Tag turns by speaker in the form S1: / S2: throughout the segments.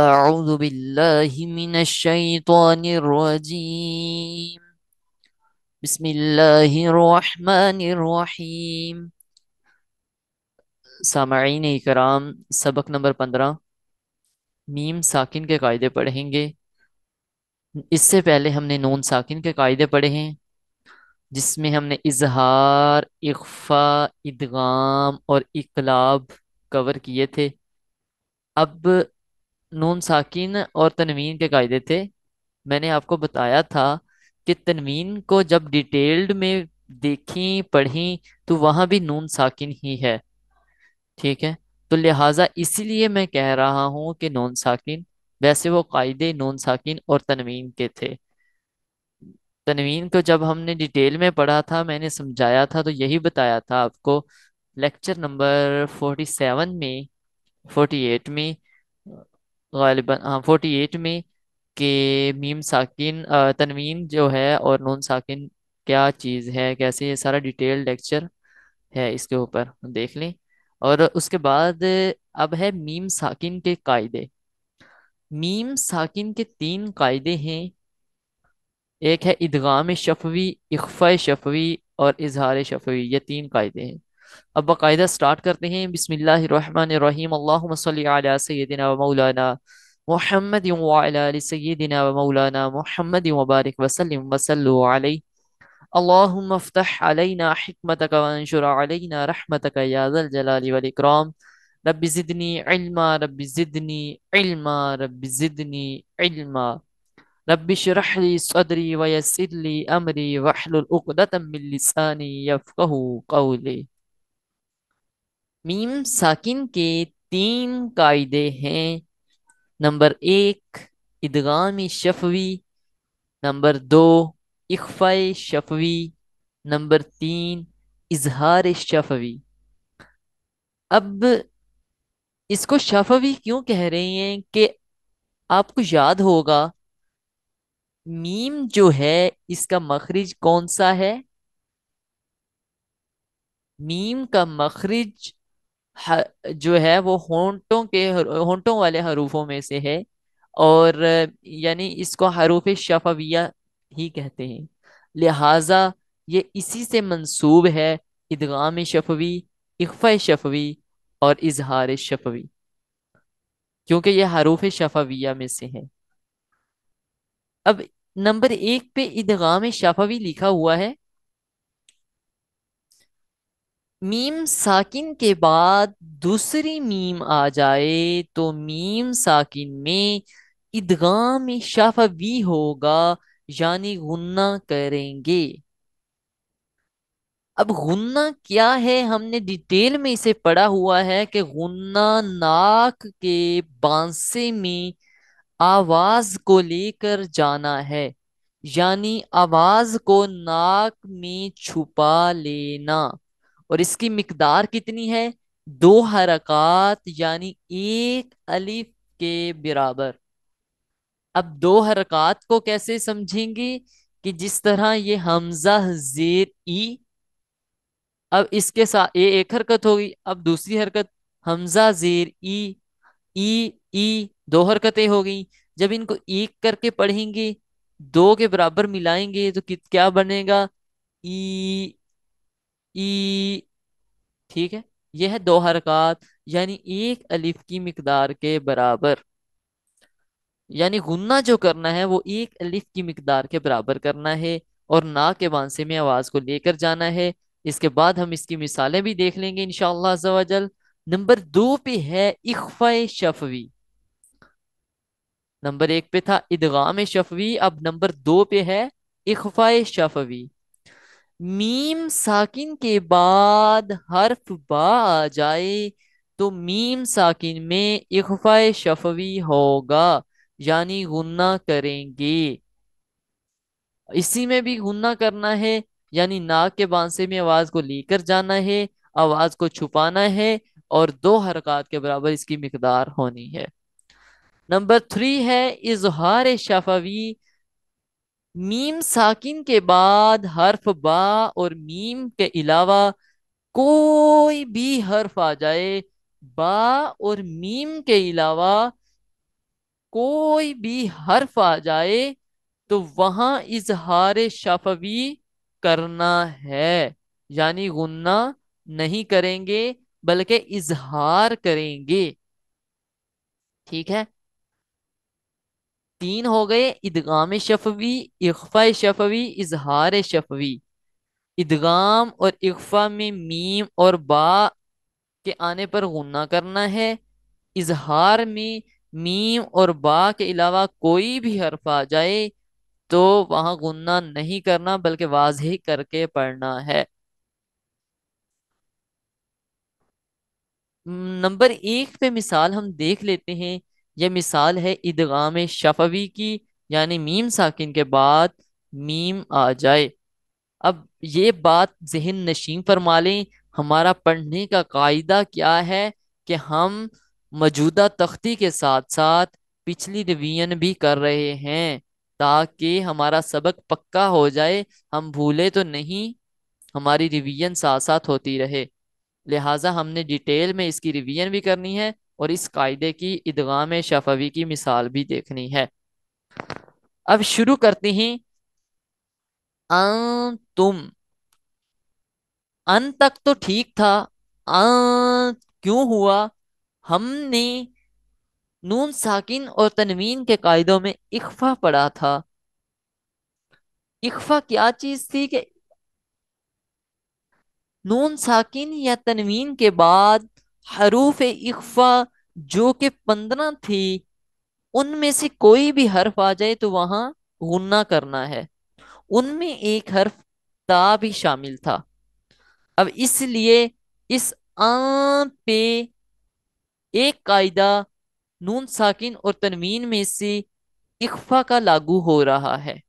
S1: أعوذ بالله من الشيطان الرجيم بسم الله الرحمن الرحيم सामाइन कराम सबक नंबर पंद्रह मीम साकिन के कायदे पढ़ेंगे इससे पहले हमने नून साकिन के कायदे पढ़े हैं जिसमें हमने इजहार इख्फा इदगाम और इकलाब कवर किए थे अब नून साकिन और तनवीन के कायदे थे मैंने आपको बताया था कि तनवीन को जब डिटेल्ड में देखी पढ़ी तो वहां भी नून साकिन ही है ठीक है तो लिहाजा इसीलिए मैं कह रहा हूं कि नून साकिन वैसे वो कायदे नून साकिन और तनवीन के थे तनवीन को जब हमने डिटेल में पढ़ा था मैंने समझाया था तो यही बताया था आपको लेक्चर नंबर फोर्टी सेवन में फोर्टी एट में गालिबा हाँ फोर्टी एट में के मीम साकिन तनवीन जो है और नून साकिन क्या चीज़ है कैसे ये सारा डिटेल लेक्चर है इसके ऊपर देख लें और उसके बाद अब है मीम साकिन के कायदे मीम साकिन के तीन कायदे हैं एक है इदगाम शफवी इख्फा शफवी और इजहार शफवी ये तीन कायदे हैं अब बाकायदा स्टार्ट करते हैं बिसमीम अल्लाम मौलाना मोहम्मद सैदिना मौलाना मोहम्मद वबारक वसलम वसल अल्लाहुम अफ्तह अलैना हिकमतक वंशुर अलैना रहमतक या ज़ल जलाल वल इकराम रब ज़िदनी इल्मा रब ज़िदनी इल्मा रब ज़िदनी इल्मा रब शरह ली सदरी वयस्सिर ली अमरी वहलुल उक़दतम मिन लिसानी यफ़क़हू मीम साकिन के तीन कायदे हैं नंबर एक इदगामी शफवी नंबर दो इखफा शफवी नंबर तीन इजहार शफवी अब इसको शफवी क्यों कह रहे हैं कि आपको याद होगा मीम जो है इसका मखरिज कौन सा है मीम का मखरिज जो है वो होंटों के होंटों वाले हरूफों में से है और यानी इसको हरूफ शफविया ही कहते हैं लिहाजा ये इसी से मंसूब है इदगाम शफवी इकफ़ा शफवी और इजहार शफवी क्योंकि ये हरूफ शफविया में से है अब नंबर एक पे इदगाम शफवी लिखा हुआ है मीम साकिन के बाद दूसरी मीम आ जाए तो मीम साकिन में ईदगाह में भी होगा यानी गुन्ना करेंगे अब गुन्ना क्या है हमने डिटेल में इसे पढ़ा हुआ है कि गुन्ना नाक के बांसे में आवाज को लेकर जाना है यानी आवाज को नाक में छुपा लेना और इसकी मकदार कितनी है दो हरकत यानी एक अलिफ के बराबर अब दो हरकत को कैसे समझेंगे कि जिस तरह ये हमजा जेर ई अब इसके साथ ये एक हरकत होगी अब दूसरी हरकत हमजा जेर ई ई ई दो हरकतें हो गई जब इनको एक करके पढ़ेंगे दो के बराबर मिलाएंगे तो क्या बनेगा ई ई ठीक है यह दो हरकत यानी एक अलिफ की मकदार के बराबर यानी गुन्ना जो करना है वो एक अलिफ की मकदार के बराबर करना है और ना के बांसे में आवाज़ को लेकर जाना है इसके बाद हम इसकी मिसालें भी देख लेंगे इनशालाजल नंबर दो पे है इखफा शफवी नंबर एक पे था इदगाम शफवी अब नंबर दो पे है इखफा शफवी मीम साकिन के बाद हर्फ बा आ जाए तो मीम साकिन में इखफा शफवी होगा यानी गुन्ना करेंगे इसी में भी गुन्ना करना है यानी नाक के बांसे में आवाज को लेकर जाना है आवाज को छुपाना है और दो हरकत के बराबर इसकी मकदार होनी है नंबर थ्री है इजहार शफवी मीम साकिन के बाद हर्फ बा और मीम के अलावा कोई भी हर्फ आ जाए बा और मीम के अलावा कोई भी हर्फ आ जाए तो वहां इजहार शफवी करना है यानी गुन्ना नहीं करेंगे बल्कि इजहार करेंगे ठीक है तीन हो गए इदगाम शफवी इख्फा शफवी इजहार शफवी इदगाम और इकफा में मीम और बा के आने पर गुना करना है इजहार में मीम और बा के अलावा कोई भी हर्फ आ जाए तो वहां गुना नहीं करना बल्कि वाजही करके पढ़ना है नंबर एक पे मिसाल हम देख लेते हैं यह मिसाल है इदगाम शफवी की यानी मीम साकिन के बाद मीम आ जाए अब ये बात जहन नशीन फरमा लें हमारा पढ़ने का कायदा क्या है कि हम मौजूदा तख्ती के साथ साथ पिछली रिवीजन भी कर रहे हैं ताकि हमारा सबक पक्का हो जाए हम भूले तो नहीं हमारी रिवीजन साथ साथ होती रहे लिहाजा हमने डिटेल में इसकी रिवीजन भी करनी है और इस कायदे की इदगाम शफवी की मिसाल भी देखनी है अब शुरू करते हैं तुम अन तक तो ठीक था आ क्यों हुआ हमने नून साकिन और तनवीन के कायदों में इख्फा पढ़ा था इख्फा क्या चीज थी कि नून साकिन या तनवीन के बाद हरूफ इख्फा जो कि पंद्रह थी उनमें से कोई भी हर्फ आ जाए तो वहां गुन्ना करना है उनमें एक हर्फ ता भी शामिल था अब इसलिए इस आ पे एक कायदा नून साकिन और तनवीन में से इकफा का लागू हो रहा है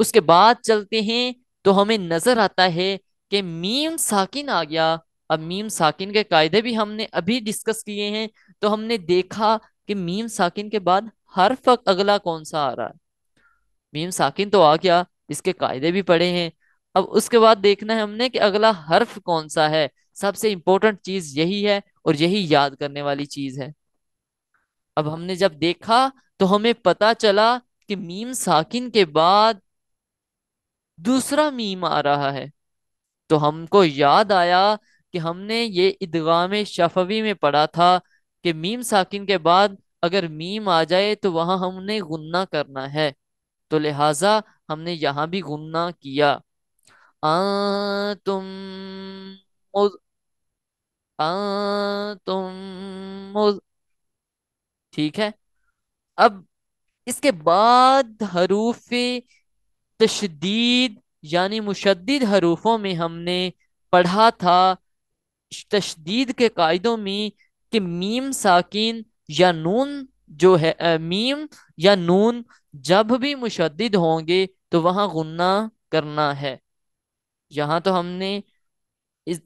S1: उसके बाद चलते हैं तो हमें नजर आता है कि मीम साकिन आ गया अब मीम साकिन के कायदे भी हमने अभी डिस्कस किए हैं तो हमने देखा कि मीम साकिन के बाद हर हर्फ अगला कौन सा आ रहा है मीम साकिन तो आ गया इसके कायदे भी पड़े हैं अब उसके बाद देखना है हमने कि अगला हर्फ कौन सा है सबसे इम्पोर्टेंट चीज यही है और यही याद करने वाली चीज है अब हमने जब देखा तो हमें पता चला कि मीम साकिन के बाद दूसरा मीम आ रहा है तो हमको याद आया कि हमने ये इदगाम शफवी में पढ़ा था कि मीम साकिन के बाद अगर मीम आ जाए तो वहां हमने गुन्ना करना है तो लिहाजा हमने यहाँ भी गुन्ना किया आ तुम आ तुम ठीक है अब इसके बाद हरूफ तशदीद यानी मुशद हरूफों में हमने पढ़ा था तशदीद के कायदों में कि मीम साकिन या नून जो है आ, मीम या नून जब भी मुशद होंगे तो वहां गुन्ना करना है यहाँ तो हमने इस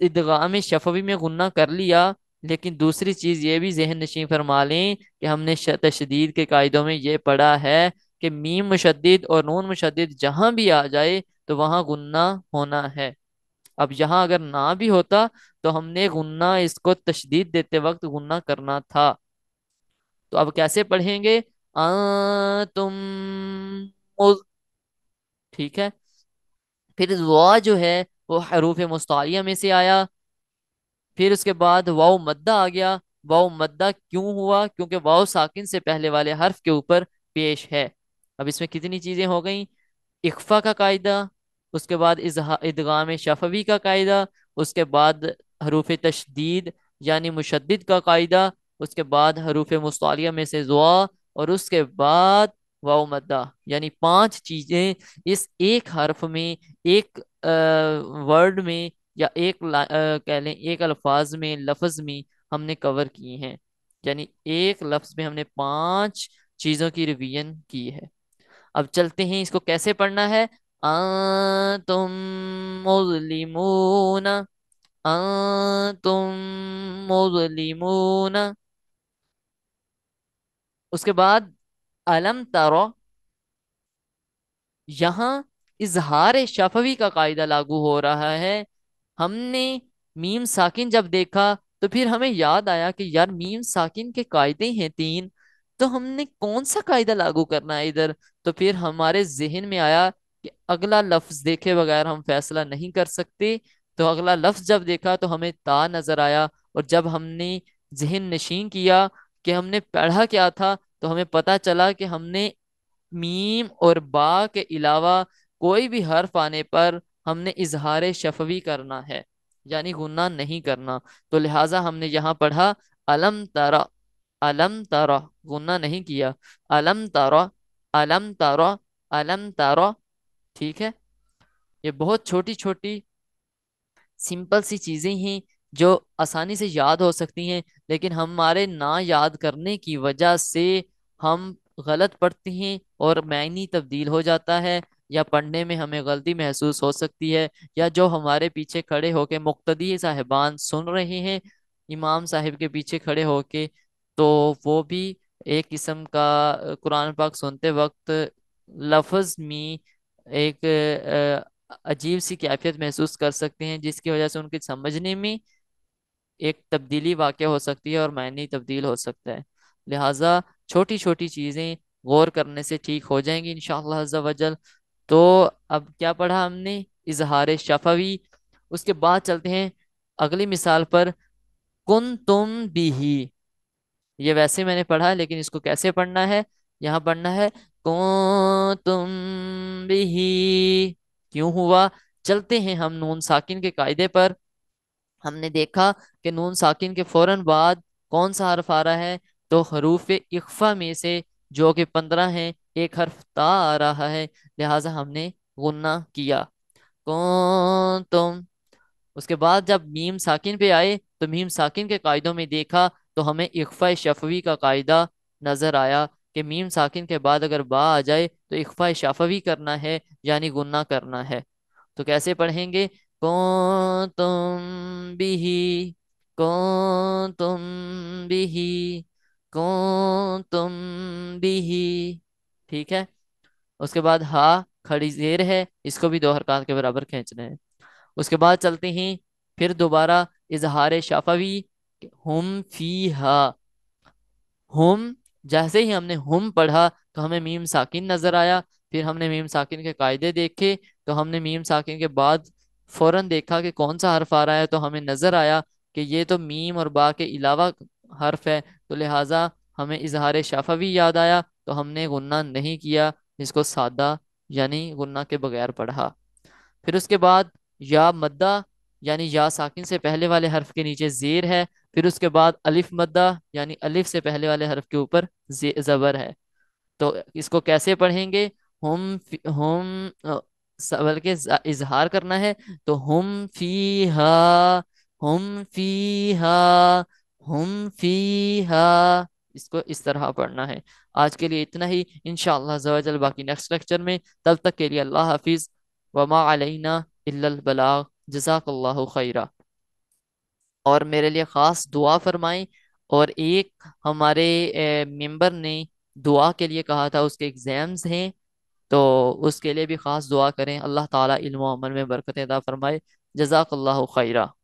S1: में शफवी में गुन्ना कर लिया लेकिन दूसरी चीज़ ये भी जहन नशीन फरमा लें कि हमने तशदीद के कायदों में ये पढ़ा है कि मीम मुशद और नून मुशद जहाँ भी आ जाए तो वहाँ गुन्ना होना है अब यहाँ अगर ना भी होता तो हमने गुन्ना इसको तशदीद देते वक्त गुन्ना करना था तो अब कैसे पढ़ेंगे आ, तुम ठीक है फिर वाह जो है वो हरूफ मुस्तालिया में से आया फिर उसके बाद वाओ मद्दा आ गया वाओ मद्दा क्यों हुआ क्योंकि वाओ साकिन से पहले वाले हर्फ के ऊपर पेश है अब इसमें कितनी चीज़ें हो गई इकफा का कायदा उसके बाद इदगाम शफवी का कायदा उसके बाद हरूफ तशदीद यानी मुशद का कायदा उसके बाद हरूफ मुस्तालिया में से जुआ और उसके बाद वाओ मद्दा यानी पांच चीज़ें इस एक हर्फ में एक वर्ड में या एक कह लें एक अल्फाज में लफज में हमने कवर किए हैं यानी एक लफ्ज़ में हमने पांच चीज़ों की रिवीजन की है अब चलते हैं इसको कैसे पढ़ना है أنتم مظلمون أنتم مظلمون उसके बाद अलम तरो यहाँ इजहार शफवी का कायदा लागू हो रहा है हमने मीम साकिन जब देखा तो फिर हमें याद आया कि यार मीम साकिन के कायदे हैं तीन तो हमने कौन सा कायदा लागू करना है इधर तो फिर हमारे जहन में आया कि अगला लफ्ज देखे बगैर हम फैसला नहीं कर सकते तो अगला लफ्ज जब देखा तो हमें ता नजर आया और जब हमने जहन नशीन किया कि हमने पढ़ा क्या था तो हमें पता चला कि हमने मीम और बा के अलावा कोई भी हर्फ आने पर हमने इजहार शफवी करना है यानी गुना नहीं करना तो लिहाजा हमने यहाँ पढ़ा अलम तारा अलम तारा गुना नहीं किया अलम तारा अलम तारा अलम तारा ठीक है ये बहुत छोटी छोटी सिंपल सी चीज़ें हैं जो आसानी से याद हो सकती हैं लेकिन हमारे ना याद करने की वजह से हम गलत पढ़ते हैं और मैनी तब्दील हो जाता है या पढ़ने में हमें गलती महसूस हो सकती है या जो हमारे पीछे खड़े होके मुक्तदी साहिबान सुन रहे हैं इमाम साहिब के पीछे खड़े होके तो वो भी एक किस्म का कुरान पाक सुनते वक्त लफ्ज़ में एक अजीब सी कैफियत महसूस कर सकते हैं जिसकी वजह से उनके समझने में एक तब्दीली वाक़ हो सकती है और मायने तब्दील हो सकता है लिहाजा छोटी छोटी चीज़ें गौर करने से ठीक हो जाएंगी इन शजल तो अब क्या पढ़ा हमने इजहार शफवी उसके बाद चलते हैं अगली मिसाल पर कुन तुम भी ये वैसे मैंने पढ़ा लेकिन इसको कैसे पढ़ना है यहाँ पढ़ना है तुम भी क्यों हुआ चलते हैं हम नून साकिन के कायदे पर हमने देखा कि नून साकिन के फौरन बाद कौन सा हर्फ आ रहा है तो हरूफ इकफा में से जो कि पंद्रह हैं एक हरफ ता आ रहा है लिहाजा हमने गुन्ना किया कौन तुम उसके बाद जब मीम साकिन पे आए तो मीम साकिन के कायदों में देखा तो हमें इकफा शफवी का कायदा नज़र आया कि मीम साकिन के बाद अगर बा आ जाए तो इकफा शाफवी करना है यानी गुन्ना करना है तो कैसे पढ़ेंगे को तुम भी को तुम भी को तुम भी ठीक है उसके बाद हा खड़ी जेर है इसको भी दो हरकत के बराबर खींचना है उसके बाद चलते हैं फिर दोबारा इजहार शाफवी हम फी हा हम जैसे ही हमने हम पढ़ा तो हमें मीम साकिन नजर आया फिर हमने मीम साकिन के कायदे देखे तो हमने मीम साकिन के बाद फौरन देखा कि कौन सा हर्फ आ रहा है तो हमें नजर आया कि ये तो मीम और बा के अलावा हर्फ है तो लिहाजा हमें इजहार शफा भी याद आया तो हमने गुन्ना नहीं किया इसको सादा यानी गुन्ना के बगैर पढ़ा फिर उसके बाद या मद्दा यानी या साकिन से पहले वाले हर्फ के नीचे जेर है फिर उसके बाद अलिफ मद्दा यानी अलिफ से पहले वाले हरफ के ऊपर ज़बर है तो इसको कैसे पढ़ेंगे हम हम बल्कि इजहार करना है तो हम फी हा हम फी हा हम फी हा इसको इस तरह पढ़ना है आज के लिए इतना ही इन शजल बाकी नेक्स्ट लेक्चर में तब तक के लिए अल्लाह हाफिज़ वमा अलैना इल्लल बलाग जजाकल्लाहु खैरा और मेरे लिए ख़ास दुआ फरमाएं और एक हमारे मेंबर ने दुआ के लिए कहा था उसके एग्ज़ाम्स हैं तो उसके लिए भी ख़ास दुआ करें अल्लाह ताला इल्म अमल में बरकत अदा फरमाए जजाकल्ला खैरा